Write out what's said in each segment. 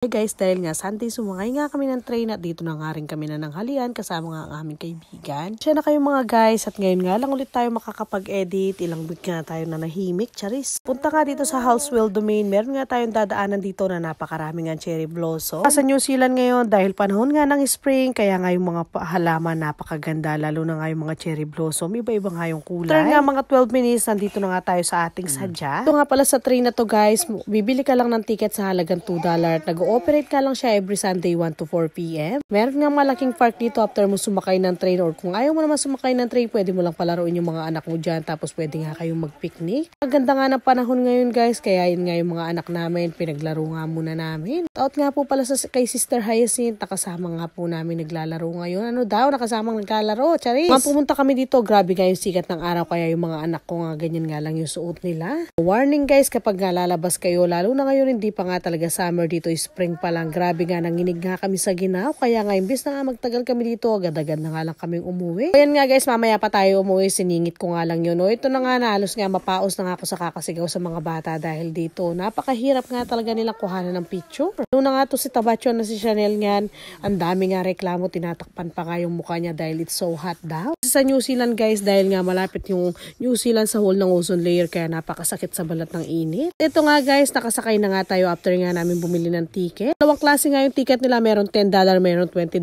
Hey guys, dahil nga Sunday sumungay nga kami ng train at dito na nga rin kami na ng halian kasama nga ang aming kaibigan. Siya na kayo mga guys at ngayon nga lang ulit tayo makakapag-edit. Ilang week nga tayo na nahimik, charis. Punta nga dito sa Housewell Domain. Meron nga tayong dadaanan dito na napakaraming ang cherry blossom. Sa New Zealand ngayon dahil panahon nga ng spring kaya nga yung mga halaman napakaganda lalo na nga yung mga cherry blossom. Iba-iba nga yung kulay. Tara nga mga 12 minutes nandito na nga tayo sa ating mm. sadya. Ito nga pala sa train na to guys. Bibili ka lang ng ticket sa halagang $2 at nag Nag-ooperate ka lang siya every Sunday 1 to 4 p.m. Meron nga malaking park dito after mo sumakay ng train or kung ayaw mo naman sumakay ng train, pwede mo lang palaruin yung mga anak mo dyan tapos pwede nga kayong mag-picnic. Maganda nga ng panahon ngayon guys, kaya yun nga yung mga anak namin, pinaglaro nga muna namin. Out nga po pala sa, kay Sister Hyacinth, nakasama nga po namin naglalaro ngayon. Ano daw, nakasamang naglalaro, charis. Mga pumunta kami dito, grabe nga yung sikat ng araw kaya yung mga anak ko nga ganyan nga lang yung suot nila. Warning guys, kapag nga lalabas kayo, lalo na ngayon hindi pa nga talaga summer dito is spring pa lang. Grabe nga, nanginig nga kami sa ginaw. Kaya nga, imbis na nga magtagal kami dito, agad-agad na nga lang kaming umuwi. Ayan nga guys, mamaya pa tayo umuwi. Siningit ko nga lang yun. O, ito na nga, nalos nga, mapaos na nga ako sa kakasigaw sa mga bata dahil dito. Napakahirap nga talaga nilang kuhanan ng picture. Noon na nga to si Tabacho na si Chanel nga, ang dami nga reklamo, tinatakpan pa nga yung mukha niya dahil it's so hot daw. Sa New Zealand guys, dahil nga malapit yung New Zealand sa whole ng ozone layer, kaya napakasakit sa balat ng init. Ito nga guys, nakasakay na nga tayo after nga namin bumili ng ticket ticket. Dalawang klase nga yung ticket nila, meron $10, meron $20.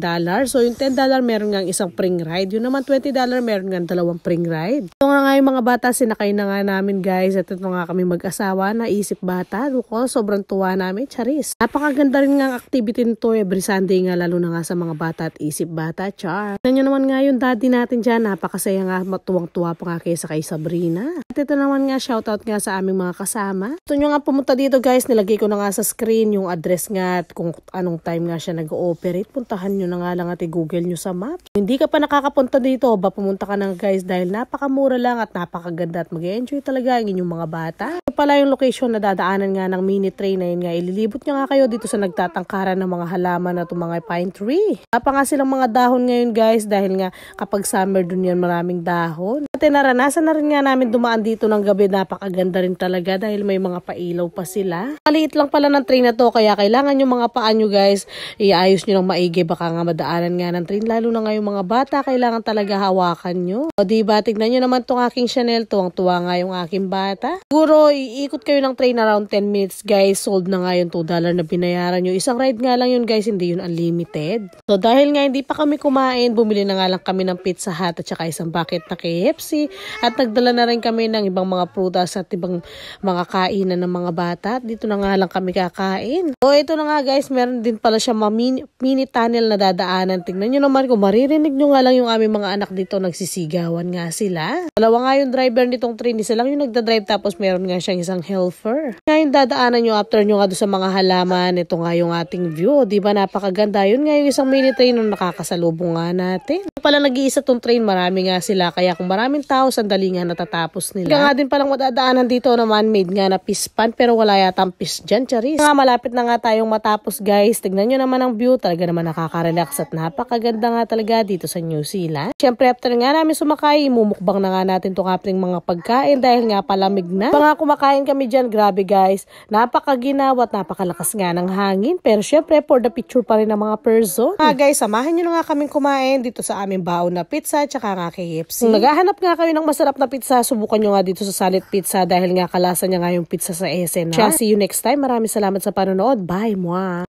So yung $10 meron nga isang pring ride, yun naman $20 meron nga dalawang pring ride. So nga yung mga bata, sinakay na nga namin guys. At ito nga kami mag-asawa, naisip bata. Luko, sobrang tuwa namin, charis. Napakaganda rin nga activity nito every Sunday nga, lalo na nga sa mga bata at isip bata, char. Tignan nyo naman nga yung daddy natin dyan, napakasaya nga, matuwang-tuwa pa nga kaysa kay Sabrina. At ito naman nga, shoutout nga sa aming mga kasama. Ito nyo nga pumunta dito guys, nilagay ko na nga sa screen yung address nga at kung anong time nga siya nag-ooperate. Puntahan nyo na nga lang at i-google nyo sa map. Hindi ka pa nakakapunta dito, ba pumunta ka na guys dahil napakamura lang at at napakaganda at mag-enjoy talaga ang inyong mga bata. Ito pala yung location na dadaanan nga ng mini train na yun nga. Ililibot niya nga kayo dito sa nagtatangkaran ng mga halaman at mga pine tree. Napa nga silang mga dahon ngayon guys dahil nga kapag summer dun yan maraming dahon. At eh, naranasan na rin nga namin dumaan dito ng gabi. Napakaganda rin talaga dahil may mga pailaw pa sila. Maliit lang pala ng train na to kaya kailangan yung mga paan nyo guys iayos nyo ng maigi. Baka nga madaanan nga ng train lalo na nga mga bata kailangan talaga hawakan nyo. O diba tignan nyo naman to nga aking Chanel. Tuwang-tuwa nga yung aking bata. Siguro, iikot kayo ng train around 10 minutes guys. Sold na nga yung $2 na binayaran nyo. Isang ride nga lang yun guys, hindi yun unlimited. So dahil nga hindi pa kami kumain, bumili na nga lang kami ng Pizza Hut at saka isang bucket na KFC. At nagdala na rin kami ng ibang mga prutas at ibang mga kainan ng mga bata. dito na nga lang kami kakain. So ito na nga guys, meron din pala siya mini, mini tunnel na dadaanan. Tingnan nyo naman kung maririnig nyo nga lang yung aming mga anak dito nagsisigawan nga sila. Dalawa Dalawa nga yung driver nitong train. Isa lang yung nagda-drive tapos meron nga siyang isang helper. Ngayon dadaanan nyo after nyo nga doon sa mga halaman. Ito nga yung ating view. Di ba napakaganda? Yun nga yung isang mini train na nakakasalubong nga natin. Pala nag-iisa tong train. Marami nga sila. Kaya kung maraming tao, sandali nga natatapos nila. Kaya nga din palang madadaanan dito na man-made nga na pispan. Pero wala yata ang pis dyan, Charis. Nga malapit na nga tayong matapos guys. Tignan nyo naman ang view. Talaga naman nakaka-relax at napakaganda nga talaga dito sa New Zealand. Siyempre after nga namin sumakay, imumukbang na nga natin natin itong ating mga pagkain dahil nga palamig na. Mga kumakain kami dyan, grabe guys. Napakaginaw at napakalakas nga ng hangin. Pero syempre, for the picture pa rin ng mga person. Ah guys, samahan nyo na nga kaming kumain dito sa aming baon na pizza at saka nga KFC. Naghahanap nga kayo ng masarap na pizza, subukan nyo nga dito sa Salit Pizza dahil nga kalasa niya nga yung pizza sa SM. see you next time. Maraming salamat sa panonood. Bye, mwah!